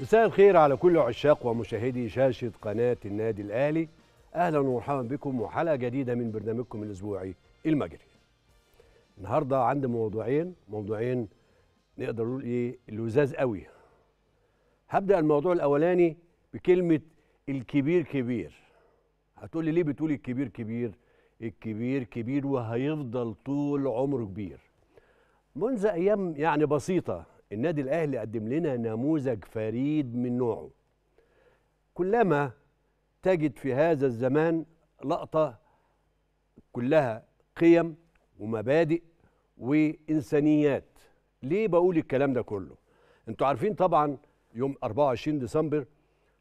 مساء الخير على كل عشاق ومشاهدي شاشة قناة النادي الأهلي أهلا ومرحبا بكم وحلقة جديدة من برنامجكم الأسبوعي المجري النهاردة عندي موضوعين موضوعين نقدر نقول إيه لزاز قوي هبدأ الموضوع الأولاني بكلمة الكبير كبير هتقولي ليه بتقول الكبير كبير الكبير كبير وهيفضل طول عمره كبير منذ أيام يعني بسيطة النادي الاهلي قدم لنا نموذج فريد من نوعه كلما تجد في هذا الزمان لقطه كلها قيم ومبادئ وانسانيات ليه بقول الكلام ده كله انتوا عارفين طبعا يوم 24 ديسمبر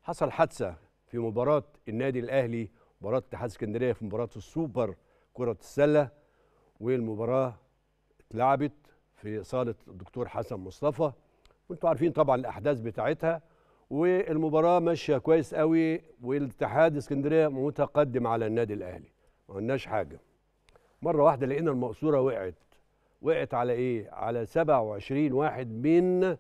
حصل حادثه في مباراه النادي الاهلي مباراه اتحاد اسكندريه في مباراه السوبر كره السله والمباراه اتلعبت في صاله الدكتور حسن مصطفى وانتم عارفين طبعا الاحداث بتاعتها والمباراه ماشيه كويس قوي والاتحاد اسكندريه متقدم على النادي الاهلي ما قلناش حاجه مره واحده لقينا المقصوره وقعت وقعت على ايه على 27 واحد من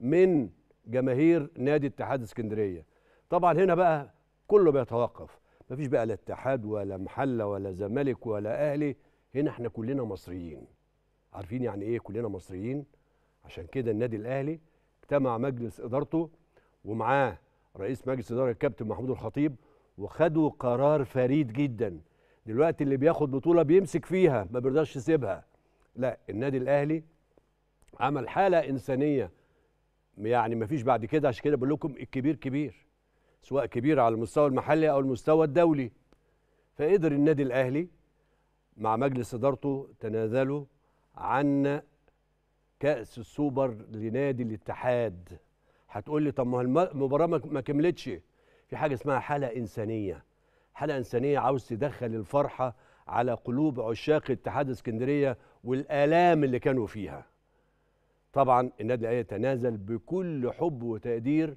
من جماهير نادي اتحاد اسكندريه طبعا هنا بقى كله بيتوقف مفيش بقى لا اتحاد ولا محله ولا زمالك ولا اهلي هنا احنا كلنا مصريين عارفين يعني ايه كلنا مصريين عشان كده النادي الاهلي اجتمع مجلس ادارته ومعاه رئيس مجلس اداره الكابتن محمود الخطيب وخدوا قرار فريد جدا دلوقتي اللي بياخد بطوله بيمسك فيها ما بيرضاش يسيبها لا النادي الاهلي عمل حاله انسانيه يعني ما فيش بعد كده عشان كده بقول لكم الكبير كبير سواء كبير على المستوى المحلي او المستوى الدولي فقدر النادي الاهلي مع مجلس ادارته تنازلوا عن كأس السوبر لنادي الاتحاد هتقول لي طب ما المباراة ما كملتش في حاجة اسمها حالة إنسانية حالة إنسانية عاوز تدخل الفرحة على قلوب عشاق اتحاد اسكندرية والآلام اللي كانوا فيها طبعا النادي الاهلي يتنازل بكل حب وتقدير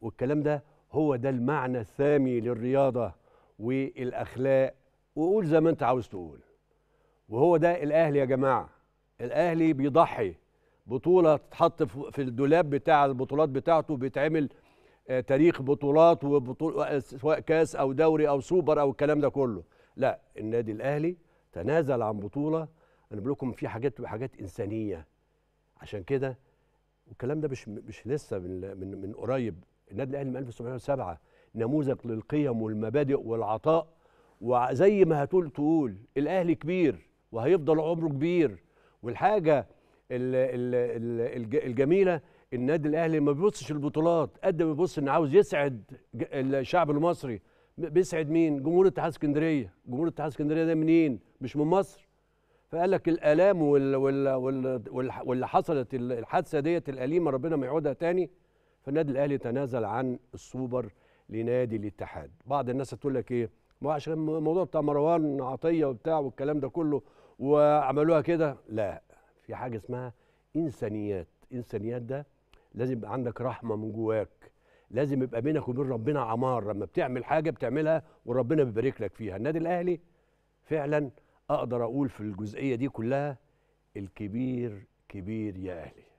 والكلام ده هو ده المعنى السامي للرياضه والاخلاق وقول زي ما انت عاوز تقول وهو ده الاهلي يا جماعه الاهلي بيضحي بطوله تتحط في الدولاب بتاع البطولات بتاعته بيتعمل آه، تاريخ بطولات وبطولة آه، سواء كاس او دوري او سوبر او الكلام ده كله لا النادي الاهلي تنازل عن بطوله انا بقول لكم في حاجات وحاجات انسانيه عشان كده والكلام ده مش مش لسه من من, من قريب النادي الاهلي من 1907 نموذج للقيم والمبادئ والعطاء وزي ما هتقول تقول الاهلي كبير وهيفضل عمره كبير والحاجه الجميله النادي الاهلي ما بيبصش البطولات قد ما بيبص انه عاوز يسعد الشعب المصري بيسعد مين جمهور اتحاد اسكندريه جمهور اتحاد اسكندريه ده منين مش من مصر فقال لك الالام واللي حصلت الحادثه ديت الاليمه ربنا ما يعودها تاني فالنادي الاهلي تنازل عن السوبر لنادي الاتحاد بعض الناس هتقول لك ايه عشان الموضوع بتاع مروان عطيه وبتاع والكلام ده كله وعملوها كده لا في حاجه اسمها انسانيات انسانيات ده لازم يبقى عندك رحمه من جواك لازم يبقى بينك وبين ربنا عمار لما بتعمل حاجه بتعملها وربنا بيبارك لك فيها النادي الاهلي فعلا اقدر اقول في الجزئيه دي كلها الكبير كبير يا اهلي